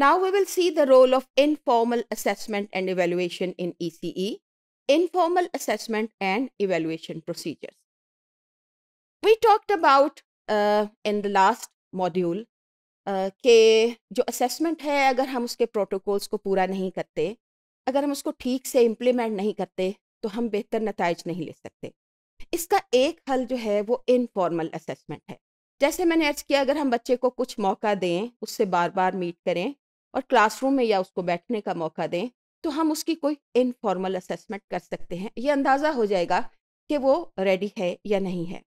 Now we will see the role of informal assessment and evaluation in ECE, informal assessment and evaluation procedures. We talked about uh, in the last module uh, के जो assessment है अगर हम उसके protocols को पूरा नहीं करते अगर हम उसको ठीक से implement नहीं करते तो हम बेहतर नतज नहीं ले सकते इसका एक हल जो है वो informal assessment है जैसे मैंने अर्ज किया अगर हम बच्चे को कुछ मौका दें उससे बार बार मीट करें और क्लासरूम में या उसको बैठने का मौका दें तो हम उसकी कोई इनफॉर्मल असेसमेंट कर सकते हैं ये अंदाज़ा हो जाएगा कि वो रेडी है या नहीं है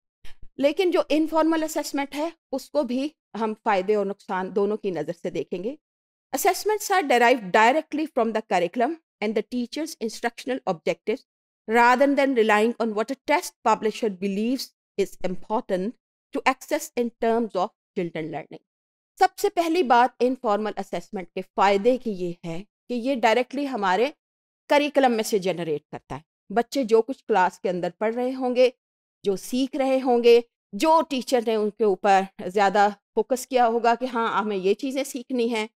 लेकिन जो इनफॉर्मल असेसमेंट है उसको भी हम फायदे और नुकसान दोनों की नज़र से देखेंगे assessments are derive directly from the curriculum and the teachers instructional objective rather than relying on what a test publisher believe is important to access in terms of children learning सबसे पहली बात इनफॉर्मल असेसमेंट के फ़ायदे की ये है कि ये डायरेक्टली हमारे करिकुलम में से जनरेट करता है बच्चे जो कुछ क्लास के अंदर पढ़ रहे होंगे जो सीख रहे होंगे जो टीचर ने उनके ऊपर ज़्यादा फोकस किया होगा कि हाँ हमें ये चीज़ें सीखनी हैं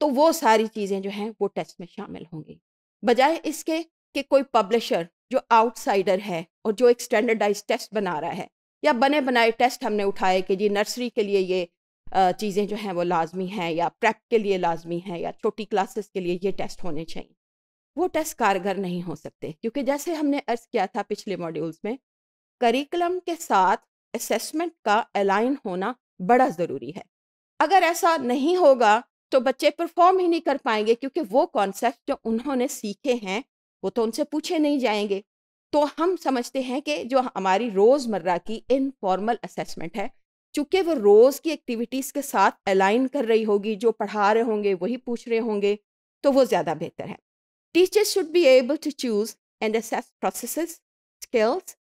तो वो सारी चीज़ें जो हैं वो टेस्ट में शामिल होंगी बजाय इसके कि कोई पब्लिशर जो आउटसाइडर है और जो एक स्टैंडर्डाइज टेस्ट बना रहा है या बने बनाए टेस्ट हमने उठाए कि जी नर्सरी के लिए ये चीज़ें जो हैं वो लाजमी हैं या प्रेप के लिए लाजमी हैं या छोटी क्लासेस के लिए ये टेस्ट होने चाहिए वो टेस्ट कारगर नहीं हो सकते क्योंकि जैसे हमने अर्ज किया था पिछले मॉड्यूल्स में करिकुलम के साथ असेसमेंट का अलाइन होना बड़ा ज़रूरी है अगर ऐसा नहीं होगा तो बच्चे परफॉर्म ही नहीं कर पाएंगे क्योंकि वो कॉन्सेप्ट जो उन्होंने सीखे हैं वो तो उनसे पूछे नहीं जाएंगे तो हम समझते हैं कि जो हमारी रोज़मर्रा की इनफॉर्मल असेसमेंट है चूंकि वो रोज़ की एक्टिविटीज़ के साथ अलाइन कर रही होगी जो पढ़ा रहे होंगे वही पूछ रहे होंगे तो वो ज़्यादा बेहतर है teachers should be able to choose and assess process skills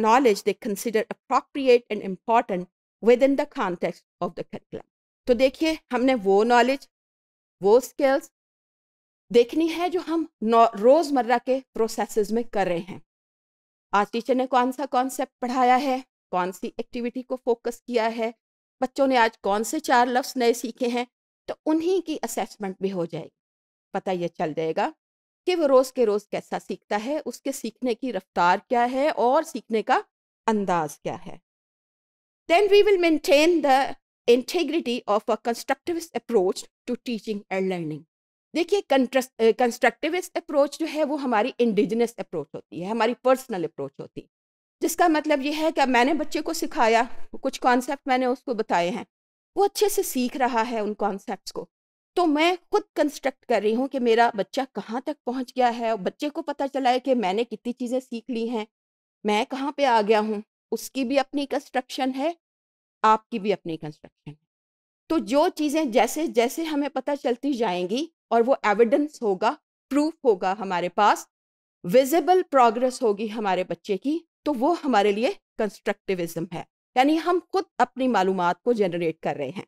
knowledge they consider appropriate and important with in the context of the curriculum तो देखिए हमने वो नॉलेज वो स्किल्स देखनी है जो हम रोज़मर्रा के प्रोसेसेस में कर रहे हैं आज टीचर ने कौन सा कॉन्सेप्ट पढ़ाया है कौन सी एक्टिविटी को फोकस किया है बच्चों ने आज कौन से चार लफ्स नए सीखे हैं तो उन्हीं की असेसमेंट भी हो जाएगी पता यह चल जाएगा कि वो रोज़ के रोज़ कैसा सीखता है उसके सीखने की रफ्तार क्या है और सीखने का अंदाज क्या है then we will maintain the integrity of a constructivist approach to teaching and learning देखिए कंस्ट्रक्टिविस्ट अप्रोच जो है वो हमारी इंडिजिनस अप्रोच होती है हमारी पर्सनल अप्रोच होती है जिसका मतलब यह है कि मैंने बच्चे को सिखाया कुछ कॉन्सेप्ट मैंने उसको बताए हैं वो अच्छे से सीख रहा है उन कॉन्सेप्ट को तो मैं खुद कंस्ट्रक्ट कर रही हूँ कि मेरा बच्चा कहाँ तक पहुँच गया है और बच्चे को पता चला है कि मैंने कितनी चीज़ें सीख ली हैं मैं कहाँ पे आ गया हूँ उसकी भी अपनी कंस्ट्रक्शन है आपकी भी अपनी कंस्ट्रक्शन है तो जो चीज़ें जैसे जैसे हमें पता चलती जाएंगी और वो एविडेंस होगा प्रूफ होगा हमारे पास विजिबल प्रोग्रेस होगी हमारे बच्चे की तो वो हमारे लिए कंस्ट्रक्टिविज्म है यानी हम खुद अपनी मालूम को जनरेट कर रहे हैं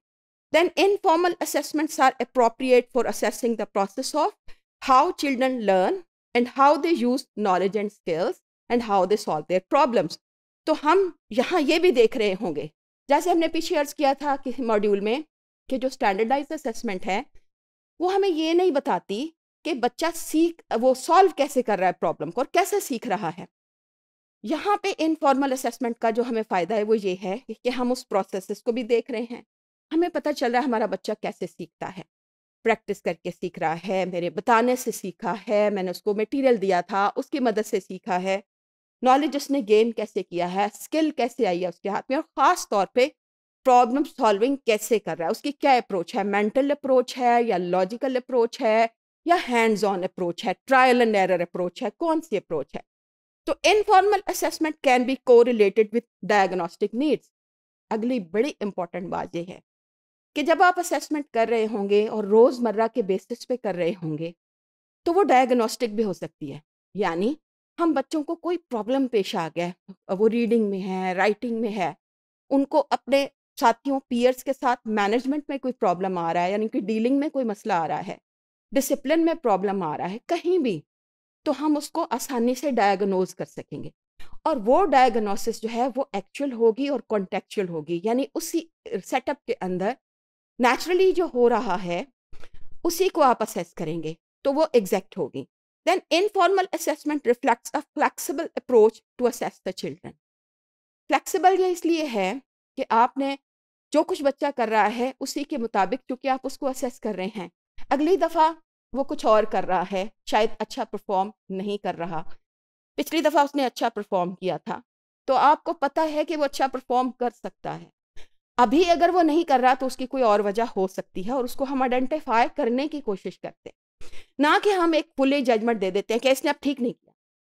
then informal assessments are appropriate for assessing the process of how children learn and how they use knowledge and skills and how they solve their problems तो हम यहाँ ये भी देख रहे होंगे जैसे हमने पीछे अर्ज किया था कि मॉड्यूल में कि जो स्टैंडर्डाइज असेसमेंट है वो हमें ये नहीं बताती कि बच्चा सीख वो सॉल्व कैसे कर रहा है प्रॉब्लम को और कैसे सीख रहा है यहाँ पे इनफॉर्मल असेसमेंट का जो हमें फ़ायदा है वो ये है कि हम उस प्रोसेस को भी देख रहे हैं हमें पता चल रहा है हमारा बच्चा कैसे सीखता है प्रैक्टिस करके सीख रहा है मेरे बताने से सीखा है मैंने उसको मटेरियल दिया था उसकी मदद से सीखा है नॉलेज उसने गेन कैसे किया है स्किल कैसे आई है उसके हाथ में और ख़ास तौर पर प्रॉब्लम सॉल्विंग कैसे कर रहा है उसकी क्या अप्रोच है मेंटल अप्रोच है या लॉजिकल अप्रोच है या हैंड्स ऑन अप्रोच है ट्रायल एंड एरर अप्रोच है कौन सी अप्रोच है तो informal assessment can be co related with diagnostic needs अगली बड़ी इंपॉर्टेंट बात यह है कि जब आप असेसमेंट कर रहे होंगे और रोज़मर्रा के बेसिस पे कर रहे होंगे तो वो डायग्नोस्टिक भी हो सकती है यानी हम बच्चों को कोई प्रॉब्लम पेश आ गया है वो रीडिंग में है राइटिंग में है उनको अपने साथियों पीयर्स के साथ मैनेजमेंट में कोई प्रॉब्लम आ रहा है यानी कि डीलिंग में कोई मसला आ रहा है डिसिप्लिन में प्रॉब्लम आ रहा है कहीं भी तो हम उसको आसानी से डायग्नोज कर सकेंगे और वो डायग्नोसिस जो है वो एक्चुअल होगी और कॉन्टेक्चुअल होगी यानी उसी सेटअप के अंदर नेचुरली जो हो रहा है उसी को आप असेस करेंगे तो वो एग्जैक्ट होगी then informal assessment reflects a flexible approach to assess the children flexible ये इसलिए है कि आपने जो कुछ बच्चा कर रहा है उसी के मुताबिक क्योंकि आप उसको असेस कर रहे हैं अगली दफ़ा वो कुछ और कर रहा है शायद अच्छा परफॉर्म नहीं कर रहा पिछली दफ़ा उसने अच्छा परफॉर्म किया था तो आपको पता है कि वो अच्छा परफॉर्म कर सकता है अभी अगर वो नहीं कर रहा तो उसकी कोई और वजह हो सकती है और उसको हम आइडेंटिफाई करने की कोशिश करते हैं ना कि हम एक खुले जजमेंट दे देते हैं कि इसने अब ठीक नहीं किया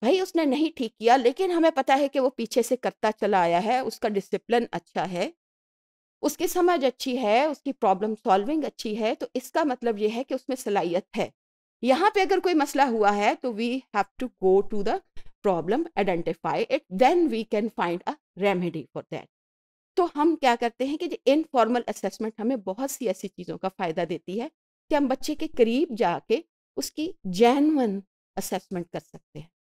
भाई उसने नहीं ठीक किया लेकिन हमें पता है कि वो पीछे से करता चला आया है उसका डिसिप्लिन अच्छा है उसकी समझ अच्छी है उसकी प्रॉब्लम सॉल्विंग अच्छी है तो इसका मतलब ये है कि उसमें सलाहियत है यहाँ पे अगर कोई मसला हुआ है तो we have to go to the problem identify it then we can find a remedy for that तो हम क्या करते हैं कि इनफॉर्मल असेसमेंट हमें बहुत सी ऐसी चीज़ों का फ़ायदा देती है कि हम बच्चे के करीब जाके उसकी जैनवन असेसमेंट कर सकते हैं